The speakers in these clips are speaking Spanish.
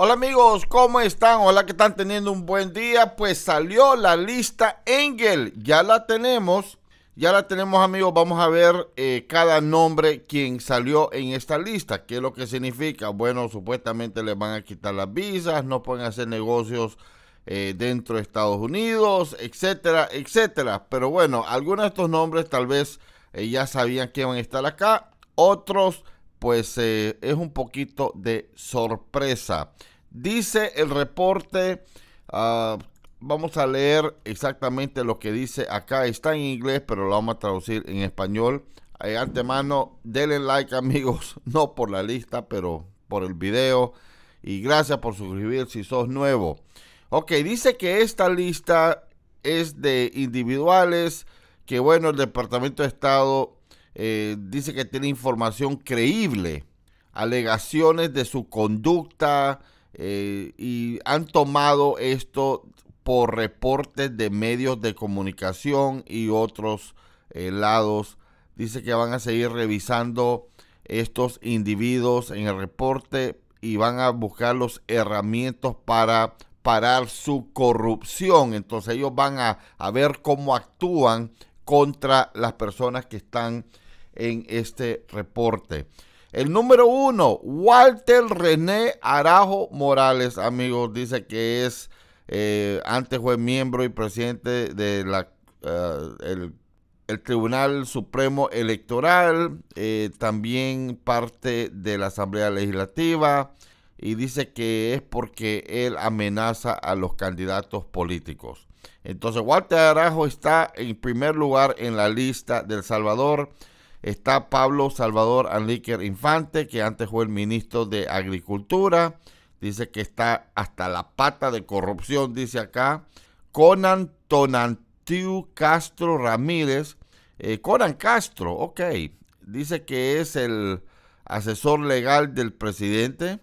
Hola amigos, ¿cómo están? Hola que están teniendo un buen día. Pues salió la lista Engel, ya la tenemos. Ya la tenemos amigos, vamos a ver eh, cada nombre quien salió en esta lista. ¿Qué es lo que significa? Bueno, supuestamente les van a quitar las visas, no pueden hacer negocios eh, dentro de Estados Unidos, etcétera, etcétera. Pero bueno, algunos de estos nombres tal vez eh, ya sabían que iban a estar acá. Otros pues eh, es un poquito de sorpresa. Dice el reporte, ah, vamos a leer exactamente lo que dice acá, está en inglés, pero lo vamos a traducir en español. Eh, antemano, denle like amigos, no por la lista, pero por el video. Y gracias por suscribir si sos nuevo. Ok, dice que esta lista es de individuales, que bueno, el Departamento de Estado eh, dice que tiene información creíble, alegaciones de su conducta eh, y han tomado esto por reportes de medios de comunicación y otros eh, lados. Dice que van a seguir revisando estos individuos en el reporte y van a buscar los herramientas para parar su corrupción. Entonces ellos van a, a ver cómo actúan contra las personas que están en este reporte. El número uno, Walter René Arajo Morales, amigos, dice que es, eh, antes fue miembro y presidente de la, eh, el, Tribunal Supremo Electoral, eh, también parte de la Asamblea Legislativa, y dice que es porque él amenaza a los candidatos políticos. Entonces, Walter Arajo está en primer lugar en la lista del Salvador está Pablo Salvador Anlíquer Infante, que antes fue el ministro de Agricultura. Dice que está hasta la pata de corrupción, dice acá. Conan Tonantiu Castro Ramírez. Eh, Conan Castro, ok. Dice que es el asesor legal del presidente.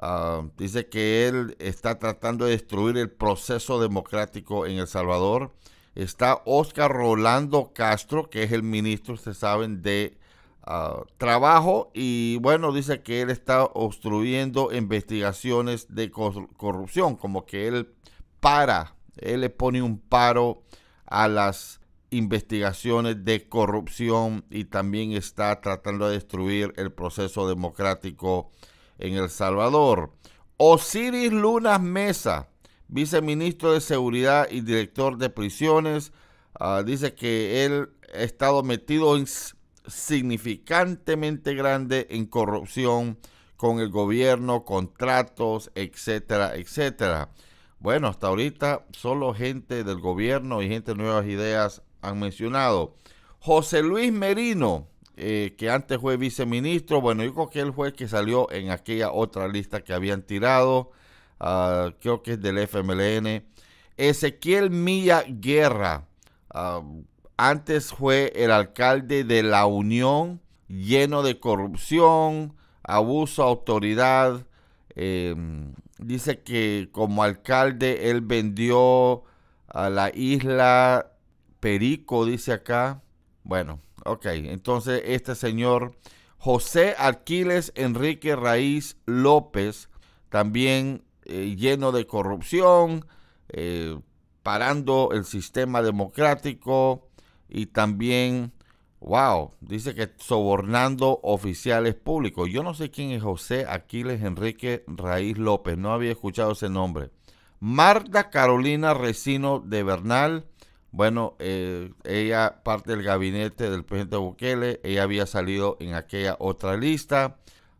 Ah, dice que él está tratando de destruir el proceso democrático en El Salvador está Oscar Rolando Castro, que es el ministro, se saben, de ah, Trabajo, y bueno, dice que él está obstruyendo investigaciones de corrupción, como que él para, él le pone un paro a las investigaciones de corrupción y también está tratando de destruir el proceso democrático en El Salvador. Osiris Lunas Mesa viceministro de Seguridad y director de prisiones. Ah, dice que él ha estado metido en significantemente grande en corrupción con el gobierno, contratos, etcétera, etcétera. Bueno, hasta ahorita solo gente del gobierno y gente de Nuevas Ideas han mencionado. José Luis Merino, eh, que antes fue viceministro, bueno, yo creo que él fue el que salió en aquella otra lista que habían tirado creo que es del FMLN. Ezequiel Milla Guerra, ah, antes fue el alcalde de La Unión, lleno de corrupción, abuso a autoridad. Em, dice que como alcalde él vendió a la isla Perico, dice acá. Bueno, ok, entonces este señor José Aquiles Enrique Raíz López, también eh, lleno de corrupción, eh, parando el sistema democrático y también, wow, dice que sobornando oficiales públicos. Yo no sé quién es José Aquiles Enrique Raíz López, no había escuchado ese nombre. Marta Carolina Recino de Bernal, bueno, eh, ella parte del gabinete del presidente Bukele, ella había salido en aquella otra lista.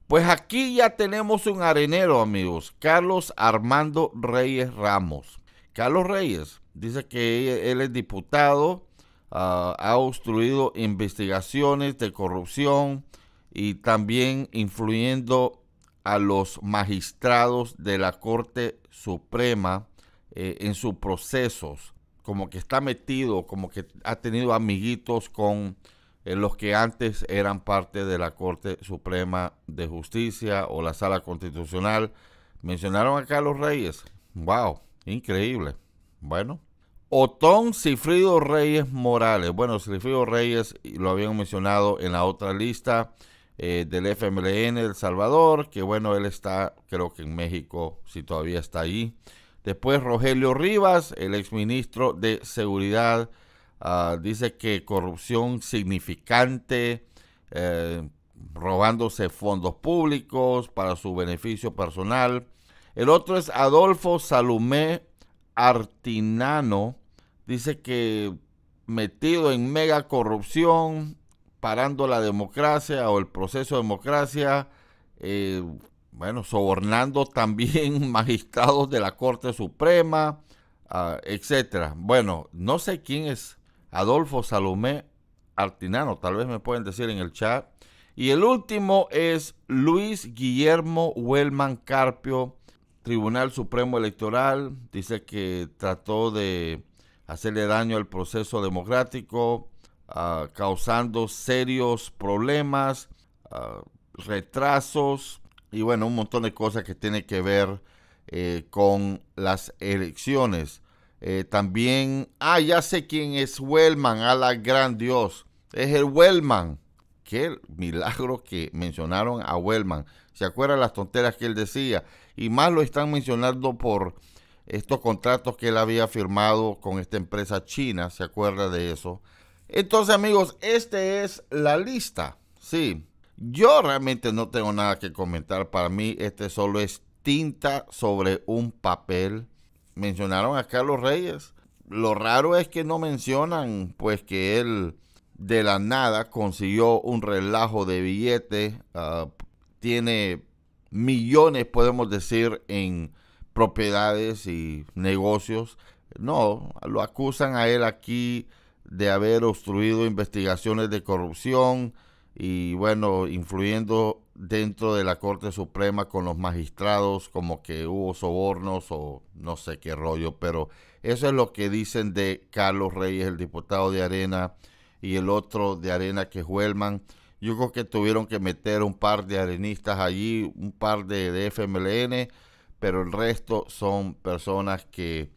Pues aquí ya tenemos un arenero, amigos. Carlos Armando Reyes Ramos. Carlos Reyes dice que él es diputado, ah, ha obstruido investigaciones de corrupción y también influyendo a los magistrados de la Corte Suprema eh, en sus procesos, como que está metido, como que ha tenido amiguitos con en los que antes eran parte de la Corte Suprema de Justicia o la Sala Constitucional. Mencionaron acá a los Reyes. ¡Wow! Increíble. Bueno. Otón Cifrido Reyes Morales. Bueno, Cifrido Reyes lo habían mencionado en la otra lista eh, del FMLN El Salvador, que bueno, él está creo que en México, si todavía está ahí. Después Rogelio Rivas, el exministro de Seguridad Ah, dice que corrupción significante, eh, robándose fondos públicos para su beneficio personal. El otro es Adolfo Salumé Artinano. Dice que metido en mega corrupción, parando la democracia o el proceso de democracia, eh, bueno, sobornando también magistrados de la Corte Suprema, etc. Ah, etcétera. Bueno, no sé quién es Adolfo Salomé Artinano, tal vez me pueden decir en el chat. Y el último es Luis Guillermo Huelman Carpio, Tribunal Supremo Electoral. Dice que trató de hacerle daño al proceso democrático, ah, causando serios problemas, ah, retrasos y bueno, un montón de cosas que tiene que ver eh, con las elecciones. Eh, también, ah, ya sé quién es Wellman, a la gran Dios. Es el Wellman. Qué milagro que mencionaron a Wellman. ¿Se acuerdan las tonteras que él decía? Y más lo están mencionando por estos contratos que él había firmado con esta empresa china. ¿Se acuerda de eso? Entonces, amigos, esta es la lista. Sí, yo realmente no tengo nada que comentar. Para mí, este solo es tinta sobre un papel mencionaron a Carlos Reyes. Lo raro es que no mencionan pues que él de la nada consiguió un relajo de billetes, ah, tiene millones, podemos decir, en propiedades y negocios. No, lo acusan a él aquí de haber obstruido investigaciones de corrupción, y bueno, influyendo dentro de la Corte Suprema con los magistrados, como que hubo sobornos o no sé qué rollo, pero eso es lo que dicen de Carlos Reyes, el diputado de Arena, y el otro de Arena que es Huelman. Yo creo que tuvieron que meter un par de arenistas allí, un par de, de FMLN, pero el resto son personas que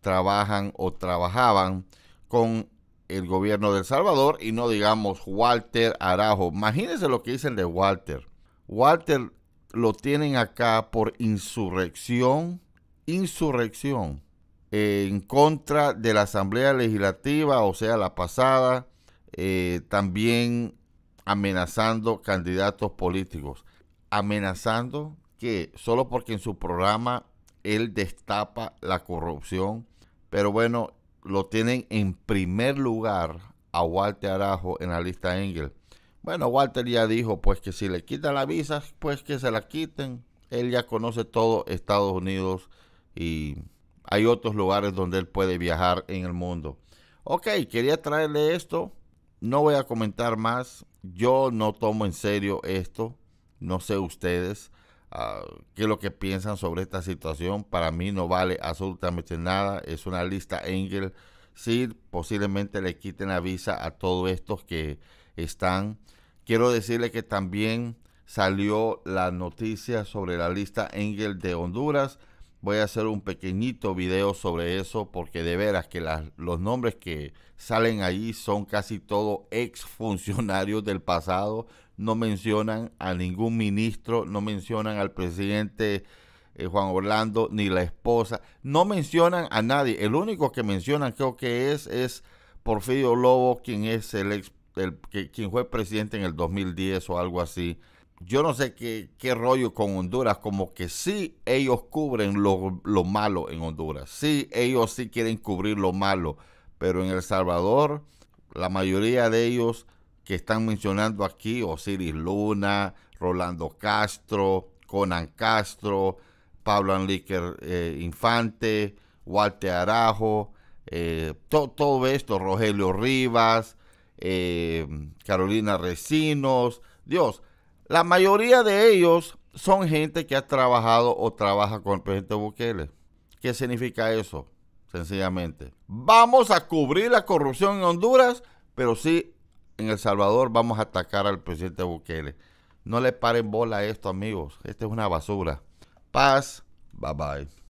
trabajan o trabajaban con el gobierno de El Salvador y no digamos Walter Arajo. Imagínense lo que dicen de Walter. Walter lo tienen acá por insurrección, insurrección eh, en contra de la Asamblea Legislativa, o sea, la pasada, eh, también amenazando candidatos políticos. Amenazando que solo porque en su programa él destapa la corrupción. Pero bueno, lo tienen en primer lugar a Walter Arajo en la lista Engel. Bueno, Walter ya dijo pues que si le quitan la visa, pues que se la quiten. Él ya conoce todo Estados Unidos y hay otros lugares donde él puede viajar en el mundo. Ok, quería traerle esto. No voy a comentar más. Yo no tomo en serio esto. No sé ustedes. Ah, qué es lo que piensan sobre esta situación. Para mí no vale absolutamente nada. Es una lista Engel. Sí, posiblemente le quiten la visa a todos estos que están. Quiero decirle que también salió la noticia sobre la lista Engel de Honduras voy a hacer un pequeñito video sobre eso porque de veras que los nombres que salen ahí son casi todos exfuncionarios del pasado. No mencionan a ningún ministro, no mencionan al presidente eh, Juan Orlando ni la esposa. No mencionan a nadie. El único que mencionan creo que es, es Porfirio Lobo, quien, es el ex, el, que, quien fue presidente en el 2010 o algo así yo no sé qué, rollo con Honduras, como que sí ellos cubren lo, malo en Honduras, sí ellos sí quieren cubrir lo malo, pero en El Salvador la mayoría de ellos que están mencionando aquí, Osiris Luna, Rolando Castro, Conan Castro, Pablo Anlíquer eh, Infante, Walter Arajo, eh, todo esto, Rogelio Rivas, eh, Carolina Recinos, Dios, la mayoría de ellos son gente que ha trabajado o trabaja con el presidente Bukele. ¿Qué significa eso? Sencillamente. Vamos a cubrir la corrupción en Honduras, pero sí en El Salvador vamos a atacar al presidente Bukele. No le paren bola a esto, amigos. Esta es una basura. Paz. Bye bye.